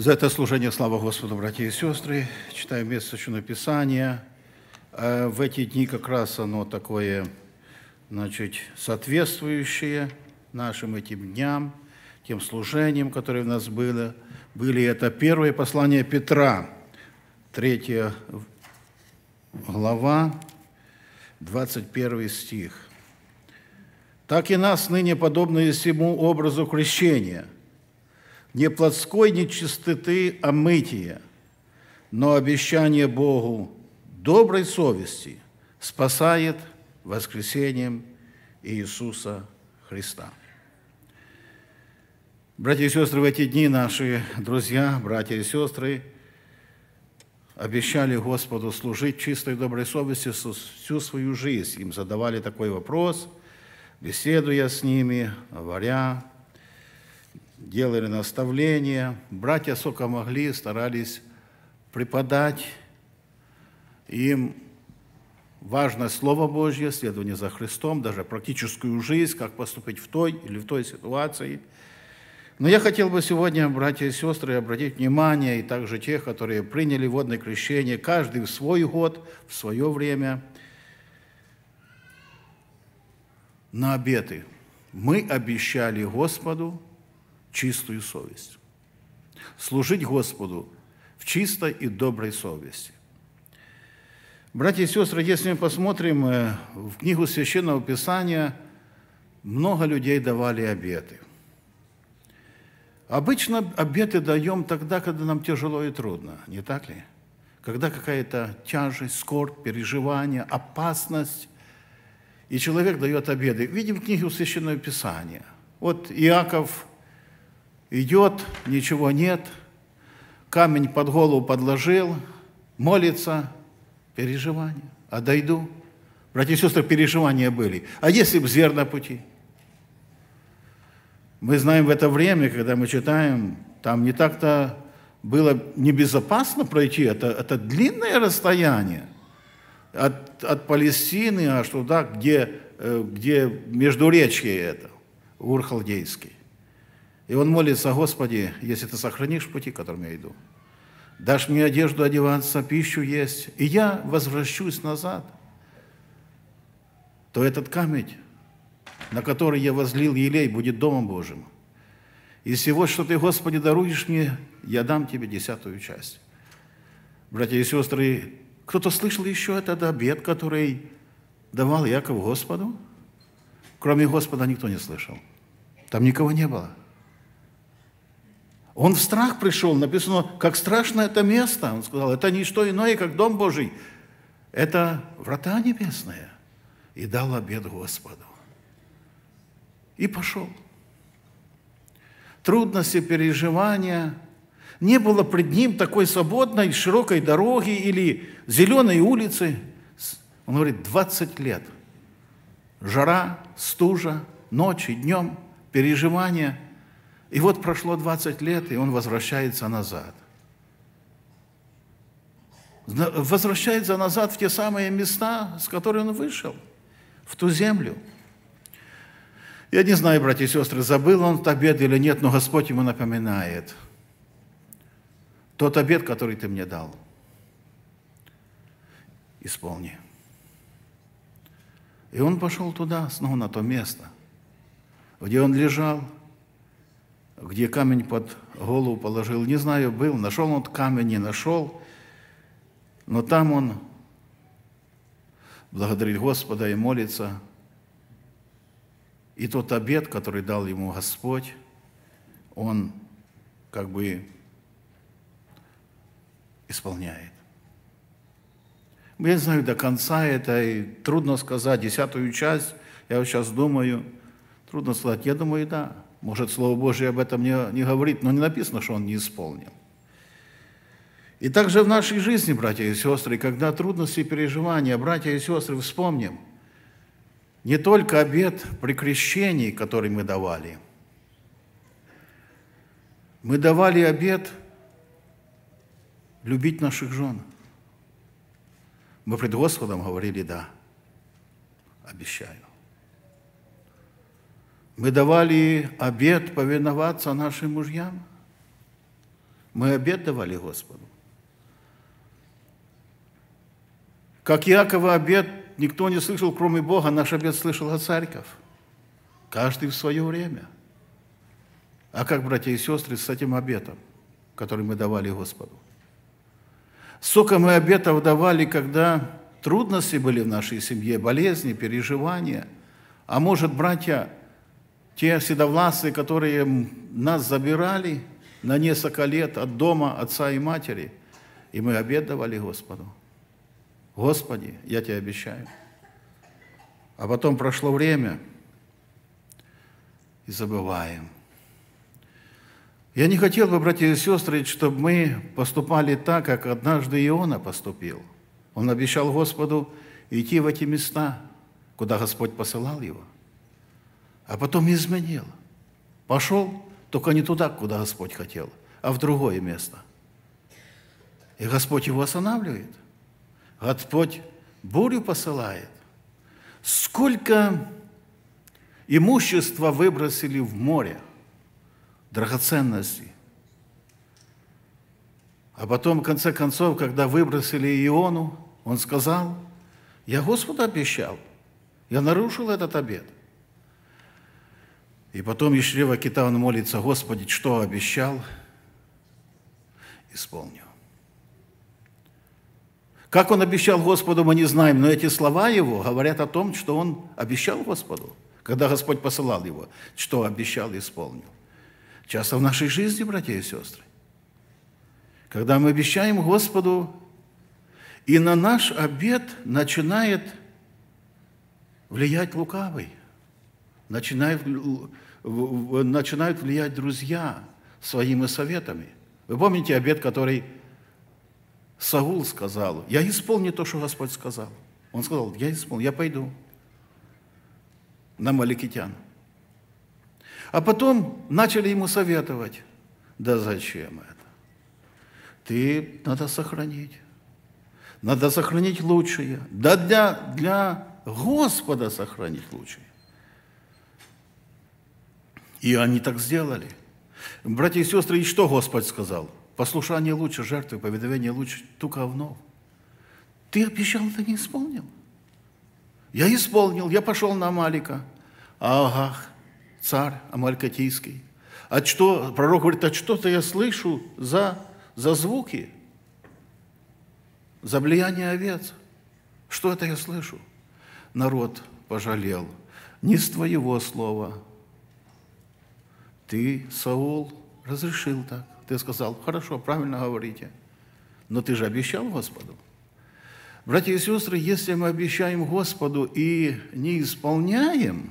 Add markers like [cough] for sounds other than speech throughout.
За это служение слава Господу, братья и сестры. Читаем место Священного Писания. Э, в эти дни как раз оно такое, значит, соответствующее нашим этим дням, тем служениям, которые у нас было. Были это первое послание Петра, третья глава, 21 стих. «Так и нас ныне подобно всему образу крещения – не плотской нечистоты а мытия, но обещание Богу доброй совести спасает воскресением Иисуса Христа. Братья и сестры, в эти дни наши друзья, братья и сестры, обещали Господу служить чистой доброй совести всю свою жизнь. Им задавали такой вопрос, беседуя с ними, говоря, делали наставления. Братья, сколько могли, старались преподать им важное Слово Божье, следование за Христом, даже практическую жизнь, как поступить в той или в той ситуации. Но я хотел бы сегодня, братья и сестры, обратить внимание, и также тех, которые приняли водное крещение, каждый в свой год, в свое время, на обеты. Мы обещали Господу, чистую совесть. Служить Господу в чистой и доброй совести. Братья и сестры, если мы посмотрим в книгу Священного Писания, много людей давали обеты. Обычно обеты даем тогда, когда нам тяжело и трудно, не так ли? Когда какая-то тяжесть, скорбь, переживание, опасность, и человек дает обеты. Видим книгу Священного Писания. Вот Иаков идет, ничего нет, камень под голову подложил, молится, переживания, а дойду. Братья и сестры, переживания были. А если бы зерна пути? Мы знаем в это время, когда мы читаем, там не так-то было небезопасно пройти, это, это длинное расстояние от, от Палестины аж туда, где, э, где между междуречье это, Урхалдейский. И он молится, Господи, если ты сохранишь пути, которым я иду, дашь мне одежду одеваться, пищу есть, и я возвращусь назад, то этот камень, на который я возлил елей, будет Домом Божьим. И всего, что Ты, Господи, даруешь мне, я дам Тебе десятую часть. Братья и сестры, кто-то слышал еще этот обед, который давал Яков Господу? Кроме Господа никто не слышал. Там никого не было. Он в страх пришел, написано, как страшно это место. Он сказал, это не что иное, как Дом Божий. Это врата небесные. И дал обед Господу. И пошел. Трудности, переживания. Не было пред ним такой свободной, широкой дороги или зеленой улицы. Он говорит, 20 лет. Жара, стужа, ночи, днем, переживания – и вот прошло 20 лет, и он возвращается назад. Возвращается назад в те самые места, с которых он вышел, в ту землю. Я не знаю, братья и сестры, забыл он тот обед или нет, но Господь ему напоминает. Тот обед, который ты мне дал, исполни. И он пошел туда, снова на то место, где он лежал – где камень под голову положил. Не знаю, был, нашел он камень, не нашел, но там он благодарит Господа и молится. И тот обед, который дал ему Господь, он как бы исполняет. Ну, я не знаю до конца это, и трудно сказать, десятую часть, я вот сейчас думаю, трудно сказать, я думаю, да, может, Слово Божье об этом не, не говорит, но не написано, что он не исполнил. И также в нашей жизни, братья и сестры, когда трудности и переживания, братья и сестры, вспомним не только обед при крещении, который мы давали. Мы давали обед любить наших жен. Мы пред Господом говорили «да», обещаю. Мы давали обед повиноваться нашим мужьям. Мы обед давали Господу. Как Якова обед никто не слышал, кроме Бога, наш обед слышала церковь. Каждый в свое время. А как, братья и сестры, с этим обетом, который мы давали Господу? Сколько мы обетов давали, когда трудности были в нашей семье, болезни, переживания. А может, братья, те седовласы, которые нас забирали на несколько лет от дома отца и матери, и мы обед Господу. Господи, я тебе обещаю. А потом прошло время, и забываем. Я не хотел бы, братья и сестры, чтобы мы поступали так, как однажды Иона поступил. Он обещал Господу идти в эти места, куда Господь посылал его а потом изменил. Пошел, только не туда, куда Господь хотел, а в другое место. И Господь его останавливает. Господь бурю посылает. Сколько имущества выбросили в море, драгоценности. А потом, в конце концов, когда выбросили Иону, он сказал, я Господу обещал, я нарушил этот обет – и потом Ешрева Китавна молится, Господи, что обещал, исполню. Как он обещал Господу, мы не знаем, но эти слова его говорят о том, что он обещал Господу, когда Господь посылал его, что обещал, исполнил. Часто в нашей жизни, братья и сестры, когда мы обещаем Господу, и на наш обед начинает влиять лукавый – начинают, начинают влиять друзья своими советами. Вы помните обед, который Саул сказал, я исполню то, что Господь сказал. Он сказал, я исполню, я пойду на маликитян. А потом начали ему советовать, да зачем это? Ты надо сохранить. Надо сохранить лучшее. Да для, для Господа сохранить лучшее. И они так сделали. Братья и сестры, и что Господь сказал? Послушание лучше жертвы, поведовение лучше только овнов. Ты обещал, ты не исполнил. Я исполнил, я пошел на Амалика. Агах, царь Амалькатийский. А что, пророк говорит, а что-то я слышу за, за звуки, за влияние овец. Что это я слышу? Народ пожалел. Не с твоего слова, ты, Саул, разрешил так. Ты сказал, хорошо, правильно говорите. Но ты же обещал Господу. Братья и сестры, если мы обещаем Господу и не исполняем,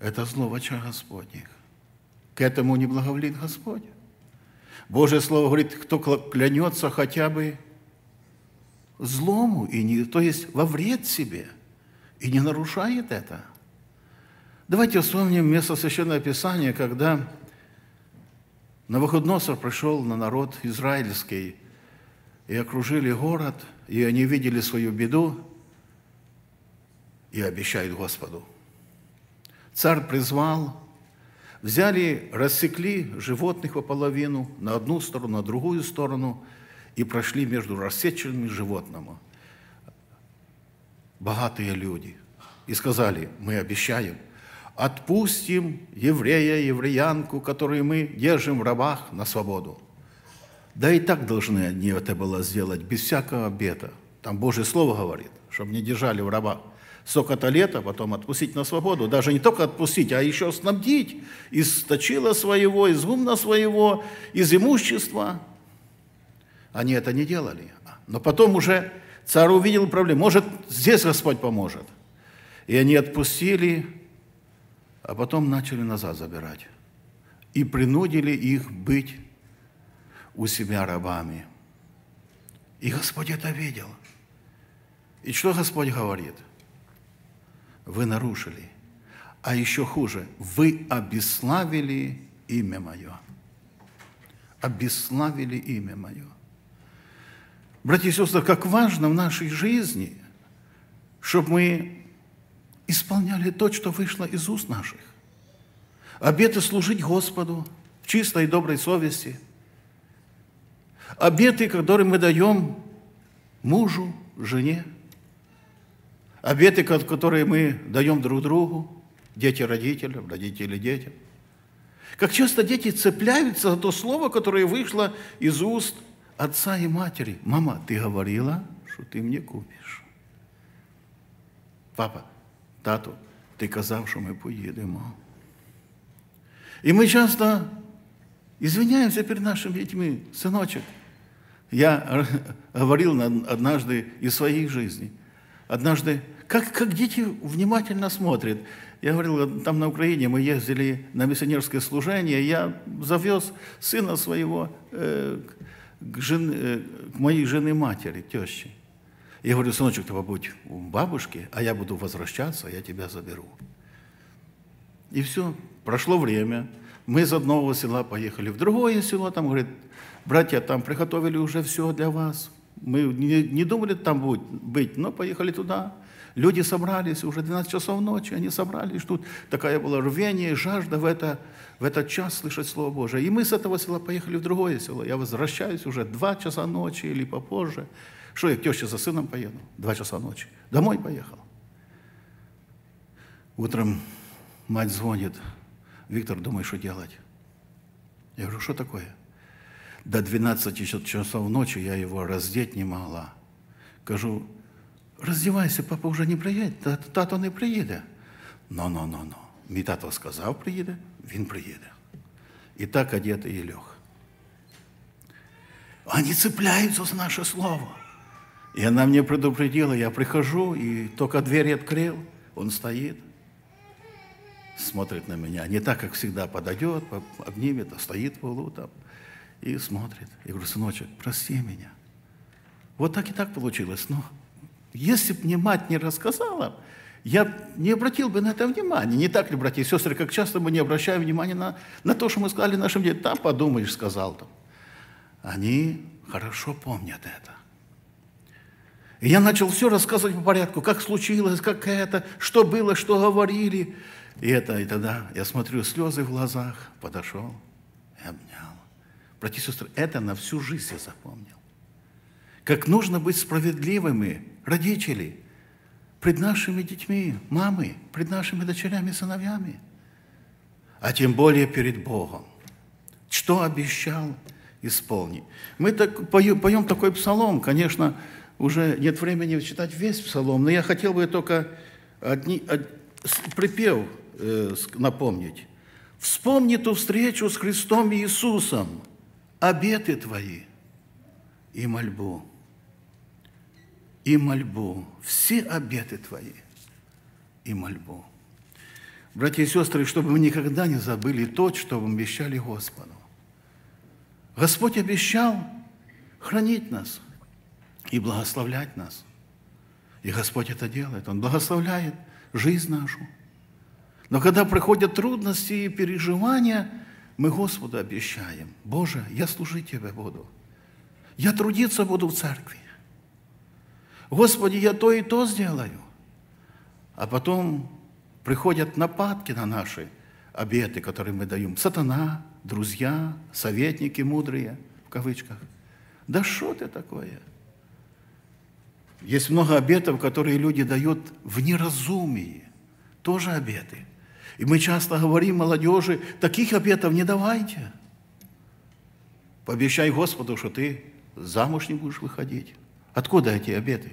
это снова чар Господних. К этому не благоволит Господь. Божье Слово говорит, кто клянется хотя бы злому, и не, то есть во вред себе, и не нарушает это – Давайте вспомним место Священного Писания, когда Навуходоносор пришел на народ израильский, и окружили город, и они видели свою беду, и обещают Господу. Царь призвал, взяли, рассекли животных пополовину, на одну сторону, на другую сторону, и прошли между рассеченными животными. Богатые люди. И сказали, мы обещаем, отпустим еврея, евреянку, которую мы держим в рабах, на свободу. Да и так должны они это было сделать, без всякого обета. Там Божье Слово говорит, чтобы не держали в рабах столько-то лет, а потом отпустить на свободу. Даже не только отпустить, а еще снабдить из точила своего, из гумна своего, из имущества. Они это не делали. Но потом уже царь увидел проблему. Может, здесь Господь поможет. И они отпустили а потом начали назад забирать. И принудили их быть у себя рабами. И Господь это видел. И что Господь говорит? Вы нарушили. А еще хуже, вы обеславили имя мое. Обеславили имя мое. Братья и сестры, как важно в нашей жизни, чтобы мы исполняли то, что вышло из уст наших. Обеты служить Господу в чистой и доброй совести. Обеты, которые мы даем мужу, жене. Обеты, которые мы даем друг другу, дети родителям, родители детям. Как часто дети цепляются за то слово, которое вышло из уст отца и матери. «Мама, ты говорила, что ты мне купишь». «Папа, тату, ти казав, що ми поїдемо. І ми часто извиняемся перед нашими детьми, сыночек. Я [laughs] говорил однажды из своей жизни. Однажды, как, как дети внимательно смотрят. Я говорил, там на Украине мы ездили на миссионерское служение, я завез сына своего э, к, жен, э, к моей жены матери, тещи. Я говорю, сыночек, ты побудь у бабушки, а я буду возвращаться, а я тебя заберу. И все, прошло время. Мы из одного села поехали в другое село, там, говорит, братья, там приготовили уже все для вас. Мы не, не думали там будет, быть, но поехали туда. Люди собрались, уже 12 часов ночи, они собрались, тут такая была рвение, жажда в, это, в этот час слышать Слово Божие. И мы с этого села поехали в другое село. Я возвращаюсь уже 2 часа ночи или попозже. Что я к теще за сыном поеду? Два часа ночи. Домой поехал. Утром мать звонит. Виктор, думай, что делать? Я говорю, что такое? До 12 часов ночи я его раздеть не могла. Кажу, раздевайся, папа уже не приїде, тато не приедет? Ну-ну-ну-ну. Мій тато сказав, приїде, він приїде. І так одетий и льох. Они цепляются за наше слово. И она мне предупредила, я прихожу, и только дверь открыл, он стоит, смотрит на меня. Не так, как всегда, подойдет, обнимет, а стоит в углу там и смотрит. Я говорю, сыночек, прости меня. Вот так и так получилось. Но ну, если бы мне мать не рассказала, я не обратил бы на это внимания. Не так ли, братья и сестры, как часто мы не обращаем внимания на, на то, что мы сказали нашим детям. Там подумаешь, сказал там. Они хорошо помнят это. И я начал все рассказывать по порядку, как случилось, как это, что было, что говорили. И это, и тогда я смотрю, слезы в глазах, подошел и обнял. Братья и сестры, это на всю жизнь я запомнил. Как нужно быть справедливыми, родители, пред нашими детьми, мамы, пред нашими дочерями сыновьями, а тем более перед Богом. Что обещал, исполни. Мы так, поем, поем такой псалом, конечно, уже нет времени читать весь псалом, но я хотел бы только одни, од, припев э, напомнить. «Вспомни ту встречу с Христом Иисусом, обеты твои и мольбу, и мольбу, все обеты твои и мольбу». Братья и сестры, чтобы мы никогда не забыли то, что мы обещали Господу. Господь обещал хранить нас – и благословлять нас. И Господь это делает. Он благословляет жизнь нашу. Но когда приходят трудности и переживания, мы Господу обещаем, Боже, я служить Тебе буду. Я трудиться буду в церкви. Господи, я то и то сделаю. А потом приходят нападки на наши обеты, которые мы даем. Сатана, друзья, советники мудрые, в кавычках. Да что ты такое? Есть много обетов, которые люди дают в неразумии. Тоже обеты. И мы часто говорим молодежи, таких обетов не давайте. Пообещай Господу, что ты замуж не будешь выходить. Откуда эти обеты?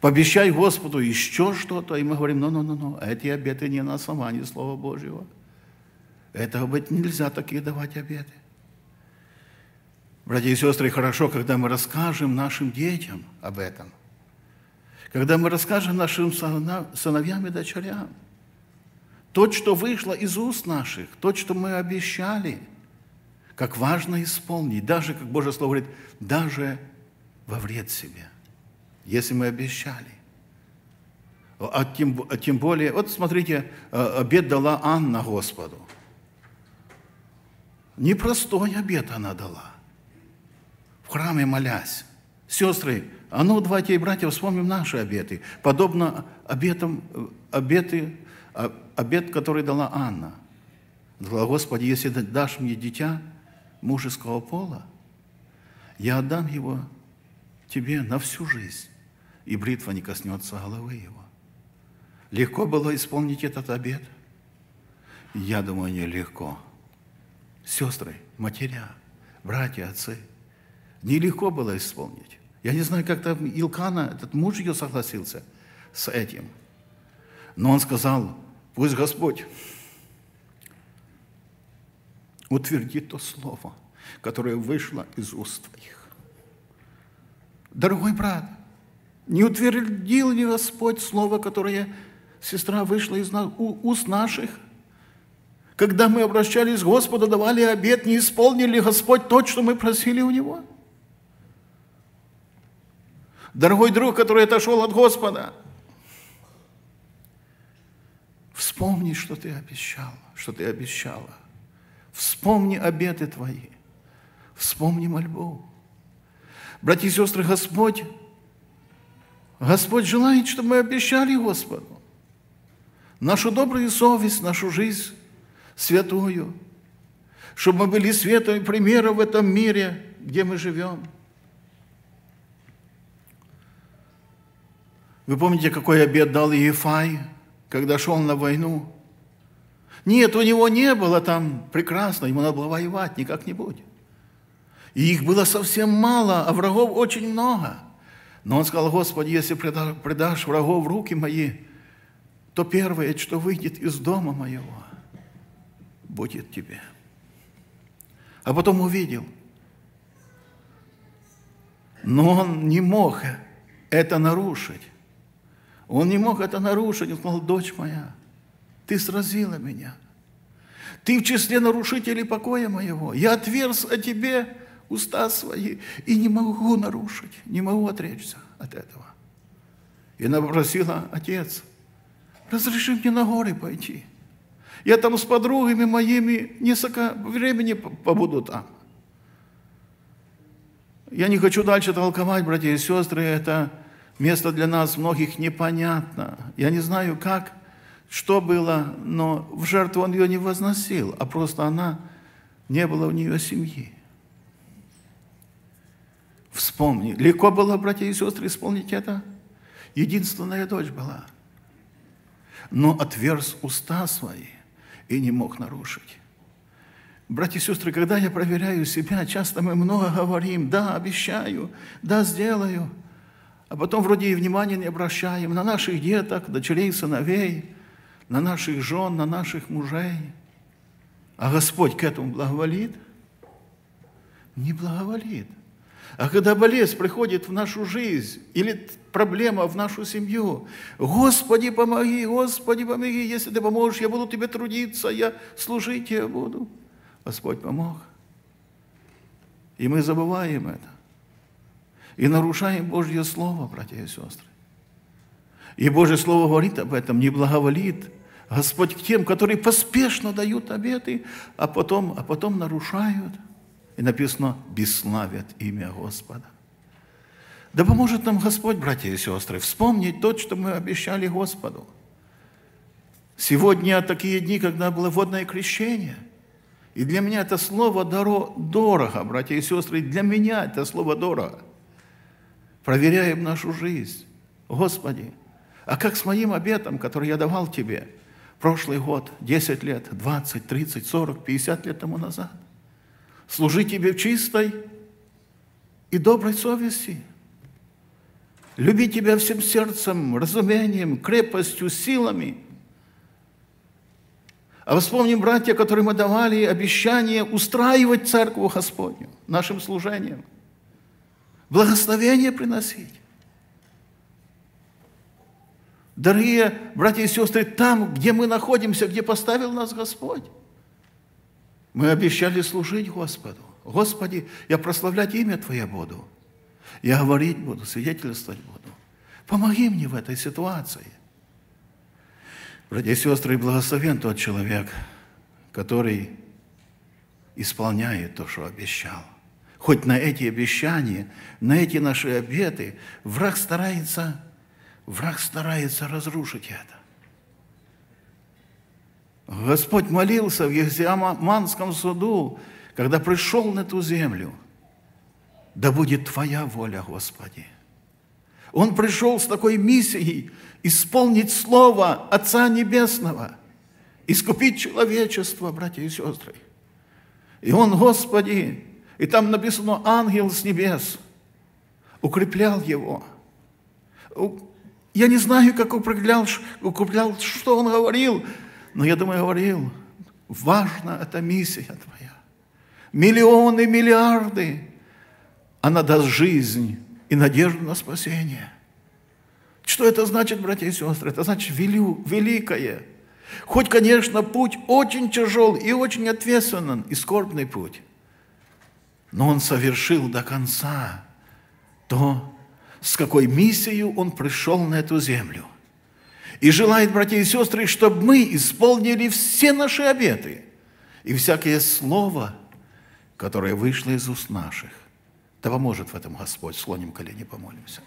Пообещай Господу еще что-то, и мы говорим, ну-ну-ну-ну, а эти обеты не на основании Слова Божьего. Этого быть нельзя такие давать обеты. Братья и сестры, хорошо, когда мы расскажем нашим детям об этом когда мы расскажем нашим сыновьям и дочерям, то, что вышло из уст наших, то, что мы обещали, как важно исполнить, даже, как Божье Слово говорит, даже во вред себе, если мы обещали. А тем, а тем более, вот смотрите, а, обед дала Анна Господу. Непростой обед она дала. В храме молясь. Сестры, а ну, давайте, и братья, вспомним наши обеты. Подобно обетам, э, обеты, э, обет, который дала Анна. Сказала, Господи, если дашь мне дитя мужеского пола, я отдам его тебе на всю жизнь, и бритва не коснется головы его. Легко было исполнить этот обет? Я думаю, нелегко. Сестры, матеря, братья, отцы, нелегко было исполнить. Я не знаю, как там Илкана, этот муж ее согласился с этим. Но он сказал, пусть Господь утвердит то слово, которое вышло из уст твоих. Дорогой брат, не утвердил ли Господь слово, которое сестра вышла из уст наших? Когда мы обращались к Господу, давали обед, не исполнили Господь то, что мы просили у Него – дорогой друг, который отошел от Господа, вспомни, что ты обещал, что ты обещала. Вспомни обеты твои, вспомни мольбу. Братья и сестры, Господь, Господь желает, чтобы мы обещали Господу нашу добрую совесть, нашу жизнь святую, чтобы мы были светом и примером в этом мире, где мы живем – Вы помните, какой обед дал Ефай, когда шел на войну? Нет, у него не было там прекрасно, ему надо было воевать никак не будет. И их было совсем мало, а врагов очень много. Но он сказал, Господи, если предашь врагов в руки мои, то первое, что выйдет из дома моего, будет тебе. А потом увидел. Но он не мог это нарушить. Он не мог это нарушить. Он сказал, дочь моя, ты сразила меня. Ты в числе нарушителей покоя моего. Я отверз о тебе уста свои и не могу нарушить, не могу отречься от этого. И она попросила, отец, разреши мне на горы пойти. Я там с подругами моими несколько времени побуду там. Я не хочу дальше толковать, братья и сестры, это Место для нас многих непонятно. Я не знаю, как, что было, но в жертву он ее не возносил, а просто она не было у нее семьи. Вспомни. Легко было, братья и сестры, исполнить это? Единственная дочь была. Но отверз уста свои и не мог нарушить. Братья и сестры, когда я проверяю себя, часто мы много говорим, да, обещаю, да, сделаю – а потом вроде и внимания не обращаем на наших деток, дочерей, сыновей, на наших жен, на наших мужей. А Господь к этому благоволит? Не благоволит. А когда болезнь приходит в нашу жизнь или проблема в нашу семью, Господи, помоги, Господи, помоги, если Ты поможешь, я буду Тебе трудиться, я служить Тебе буду. Господь помог. И мы забываем это и нарушаем Божье Слово, братья и сестры. И Божье Слово говорит об этом, не благоволит Господь к тем, которые поспешно дают обеты, а потом, а потом нарушают. И написано, бесславят имя Господа. Да поможет нам Господь, братья и сестры, вспомнить то, что мы обещали Господу. Сегодня такие дни, когда было водное крещение. И для меня это слово дорого, братья и сестры, для меня это слово дорого проверяем нашу жизнь. Господи, а как с моим обетом, который я давал Тебе прошлый год, 10 лет, 20, 30, 40, 50 лет тому назад? Служи Тебе в чистой и доброй совести. Люби Тебя всем сердцем, разумением, крепостью, силами. А вспомним, братья, которые мы давали обещание устраивать Церковь Господню нашим служением – благословение приносить. Дорогие братья и сестры, там, где мы находимся, где поставил нас Господь, мы обещали служить Господу. Господи, я прославлять имя Твое буду. Я говорить буду, свидетельствовать буду. Помоги мне в этой ситуации. Братья и сестры, и благословен тот человек, который исполняет то, что обещал – хоть на эти обещания, на эти наши обеты, враг старается, враг старается разрушить это. Господь молился в Ехзиаманском суду, когда пришел на эту землю. Да будет Твоя воля, Господи. Он пришел с такой миссией исполнить Слово Отца Небесного, искупить человечество, братья и сестры. И Он, Господи, и там написано, ангел с небес укреплял его. Я не знаю, как укреплял, укреплял, что он говорил, но я думаю, говорил, важна эта миссия твоя. Миллионы, миллиарды, а она даст жизнь и надежду на спасение. Что это значит, братья и сестры? Это значит велю, великое. Хоть, конечно, путь очень тяжел и очень ответственен, и скорбный путь но он совершил до конца то, с какой миссией он пришел на эту землю. И желает, братья и сестры, чтобы мы исполнили все наши обеты и всякое слово, которое вышло из уст наших. Да поможет в этом Господь. Слоним колени, помолимся.